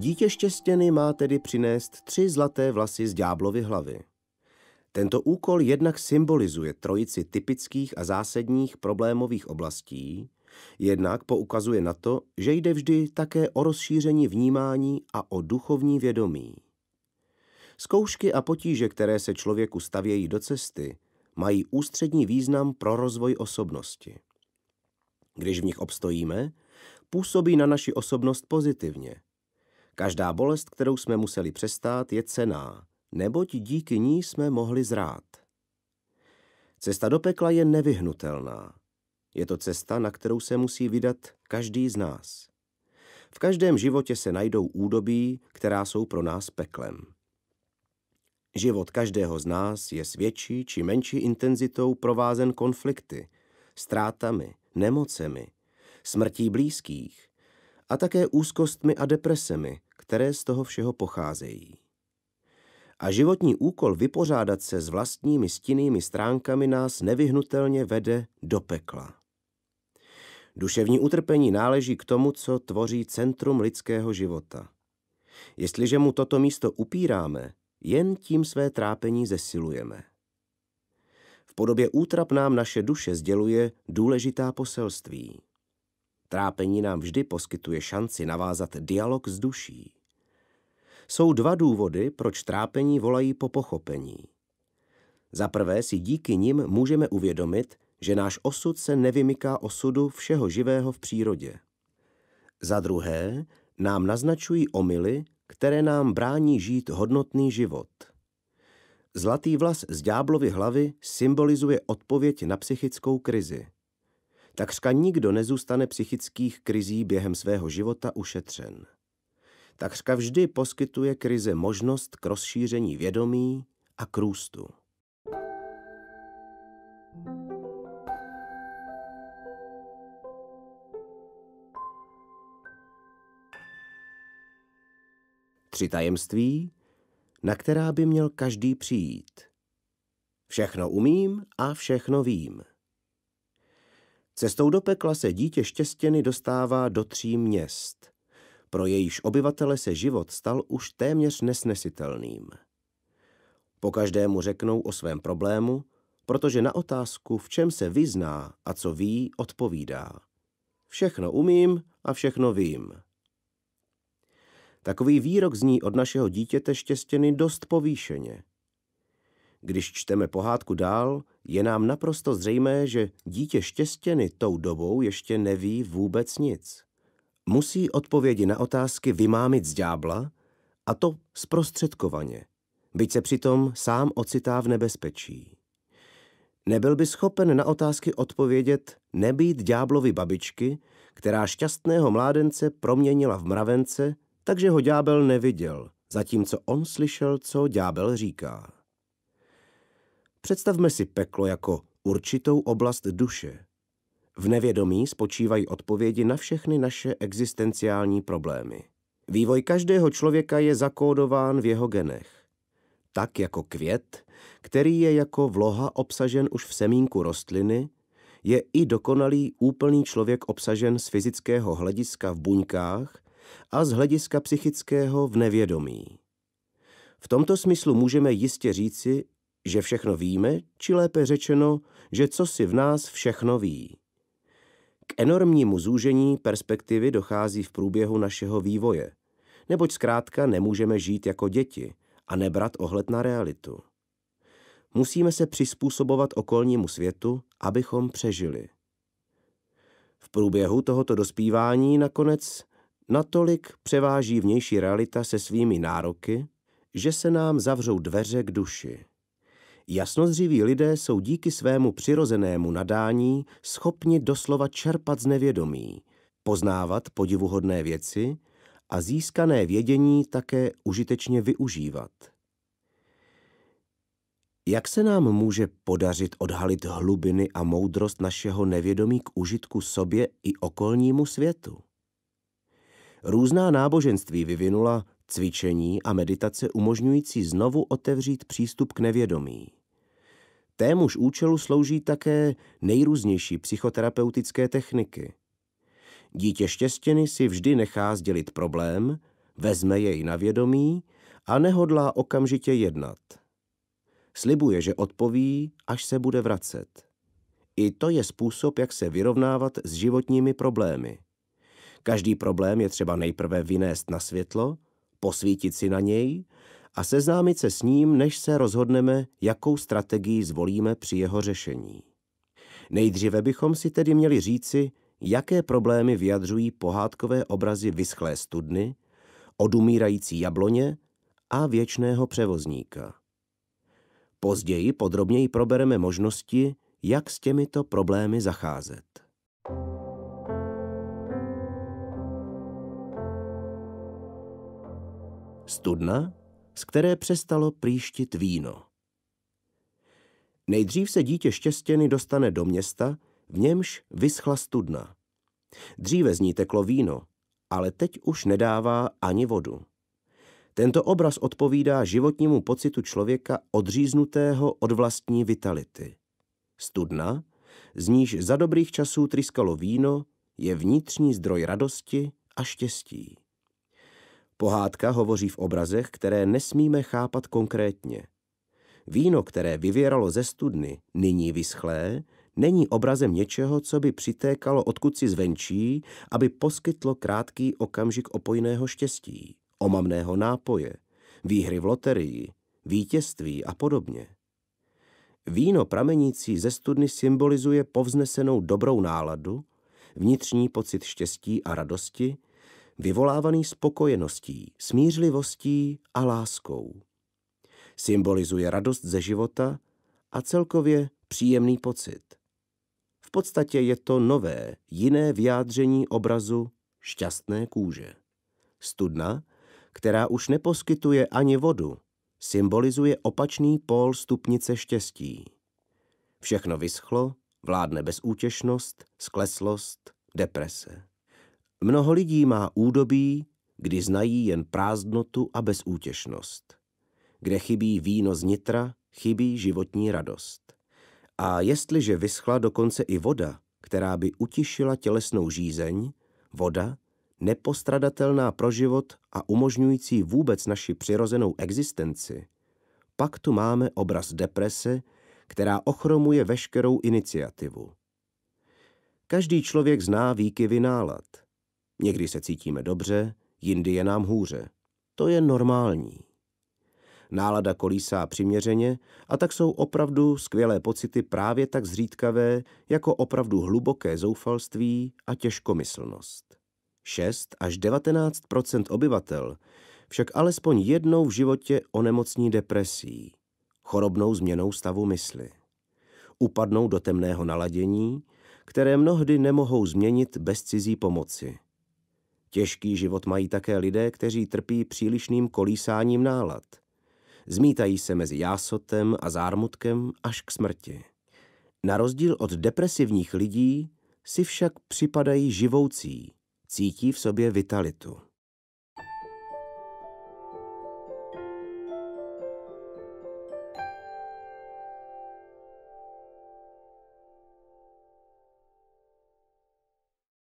Dítě štěstěny má tedy přinést tři zlaté vlasy z ďáblovy hlavy. Tento úkol jednak symbolizuje trojici typických a zásadních problémových oblastí, jednak poukazuje na to, že jde vždy také o rozšíření vnímání a o duchovní vědomí. Zkoušky a potíže, které se člověku stavějí do cesty, mají ústřední význam pro rozvoj osobnosti. Když v nich obstojíme, působí na naši osobnost pozitivně – Každá bolest, kterou jsme museli přestát, je cená, neboť díky ní jsme mohli zrát. Cesta do pekla je nevyhnutelná. Je to cesta, na kterou se musí vydat každý z nás. V každém životě se najdou údobí, která jsou pro nás peklem. Život každého z nás je s větší či menší intenzitou provázen konflikty, ztrátami, nemocemi, smrtí blízkých a také úzkostmi a depresemi, které z toho všeho pocházejí. A životní úkol vypořádat se s vlastními stinnými stránkami nás nevyhnutelně vede do pekla. Duševní utrpení náleží k tomu, co tvoří centrum lidského života. Jestliže mu toto místo upíráme, jen tím své trápení zesilujeme. V podobě útrap nám naše duše sděluje důležitá poselství. Trápení nám vždy poskytuje šanci navázat dialog s duší jsou dva důvody, proč trápení volají po pochopení. Za prvé si díky nim můžeme uvědomit, že náš osud se nevymyká osudu všeho živého v přírodě. Za druhé nám naznačují omily, které nám brání žít hodnotný život. Zlatý vlas z ďáblovy hlavy symbolizuje odpověď na psychickou krizi. Takřka nikdo nezůstane psychických krizí během svého života ušetřen takřka vždy poskytuje krize možnost k rozšíření vědomí a k růstu. Tři tajemství, na která by měl každý přijít. Všechno umím a všechno vím. Cestou do pekla se dítě štěstěny dostává do tří měst pro jejíž obyvatele se život stal už téměř nesnesitelným. Po každému řeknou o svém problému, protože na otázku, v čem se vyzná a co ví, odpovídá. Všechno umím a všechno vím. Takový výrok zní od našeho dítěte štěstěny dost povýšeně. Když čteme pohádku dál, je nám naprosto zřejmé, že dítě štěstěny tou dobou ještě neví vůbec nic musí odpovědi na otázky vymámit z ďábla, a to zprostředkovaně, byť se přitom sám ocitá v nebezpečí. Nebyl by schopen na otázky odpovědět nebýt ďáblovi babičky, která šťastného mládence proměnila v mravence, takže ho ďábel neviděl, zatímco on slyšel, co ďábel říká. Představme si peklo jako určitou oblast duše, v nevědomí spočívají odpovědi na všechny naše existenciální problémy. Vývoj každého člověka je zakódován v jeho genech. Tak jako květ, který je jako vloha obsažen už v semínku rostliny, je i dokonalý úplný člověk obsažen z fyzického hlediska v buňkách a z hlediska psychického v nevědomí. V tomto smyslu můžeme jistě říci, že všechno víme, či lépe řečeno, že co si v nás všechno ví. K enormnímu zúžení perspektivy dochází v průběhu našeho vývoje, neboť zkrátka nemůžeme žít jako děti a nebrat ohled na realitu. Musíme se přizpůsobovat okolnímu světu, abychom přežili. V průběhu tohoto dospívání nakonec natolik převáží vnější realita se svými nároky, že se nám zavřou dveře k duši. Jasnozřiví lidé jsou díky svému přirozenému nadání schopni doslova čerpat z nevědomí, poznávat podivuhodné věci a získané vědění také užitečně využívat. Jak se nám může podařit odhalit hlubiny a moudrost našeho nevědomí k užitku sobě i okolnímu světu? Různá náboženství vyvinula cvičení a meditace umožňující znovu otevřít přístup k nevědomí. Témuž účelu slouží také nejrůznější psychoterapeutické techniky. Dítě štěstěny si vždy nechá sdělit problém, vezme jej na vědomí a nehodlá okamžitě jednat. Slibuje, že odpoví, až se bude vracet. I to je způsob, jak se vyrovnávat s životními problémy. Každý problém je třeba nejprve vynést na světlo – posvítit si na něj a seznámit se s ním, než se rozhodneme, jakou strategii zvolíme při jeho řešení. Nejdříve bychom si tedy měli říci, jaké problémy vyjadřují pohádkové obrazy vyschlé studny, odumírající jabloně a věčného převozníka. Později podrobněji probereme možnosti, jak s těmito problémy zacházet. studna, z které přestalo příštit víno. Nejdřív se dítě štěstěny dostane do města, v němž vyschla studna. Dříve z ní teklo víno, ale teď už nedává ani vodu. Tento obraz odpovídá životnímu pocitu člověka odříznutého od vlastní vitality. Studna, z níž za dobrých časů tryskalo víno, je vnitřní zdroj radosti a štěstí. Pohádka hovoří v obrazech, které nesmíme chápat konkrétně. Víno, které vyvěralo ze studny, nyní vyschlé, není obrazem něčeho, co by přitékalo odkud si zvenčí, aby poskytlo krátký okamžik opojného štěstí, omamného nápoje, výhry v loterii, vítězství a podobně. Víno pramenící ze studny symbolizuje povznesenou dobrou náladu, vnitřní pocit štěstí a radosti, vyvolávaný spokojeností, smířlivostí a láskou. Symbolizuje radost ze života a celkově příjemný pocit. V podstatě je to nové, jiné vyjádření obrazu šťastné kůže. Studna, která už neposkytuje ani vodu, symbolizuje opačný pól stupnice štěstí. Všechno vyschlo, vládne bezútěšnost, skleslost, deprese. Mnoho lidí má údobí, kdy znají jen prázdnotu a bezútěšnost. Kde chybí víno z nitra, chybí životní radost. A jestliže vyschla dokonce i voda, která by utišila tělesnou žízeň, voda, nepostradatelná pro život a umožňující vůbec naši přirozenou existenci, pak tu máme obraz deprese, která ochromuje veškerou iniciativu. Každý člověk zná výkyvy nálad – Někdy se cítíme dobře, jindy je nám hůře. To je normální. Nálada kolísá přiměřeně a tak jsou opravdu skvělé pocity právě tak zřídkavé jako opravdu hluboké zoufalství a těžkomyslnost. 6 až 19 obyvatel však alespoň jednou v životě onemocní depresí, chorobnou změnou stavu mysli. Upadnou do temného naladění, které mnohdy nemohou změnit bez cizí pomoci – Těžký život mají také lidé, kteří trpí přílišným kolísáním nálad. Zmítají se mezi jásotem a zármutkem až k smrti. Na rozdíl od depresivních lidí si však připadají živoucí, cítí v sobě vitalitu.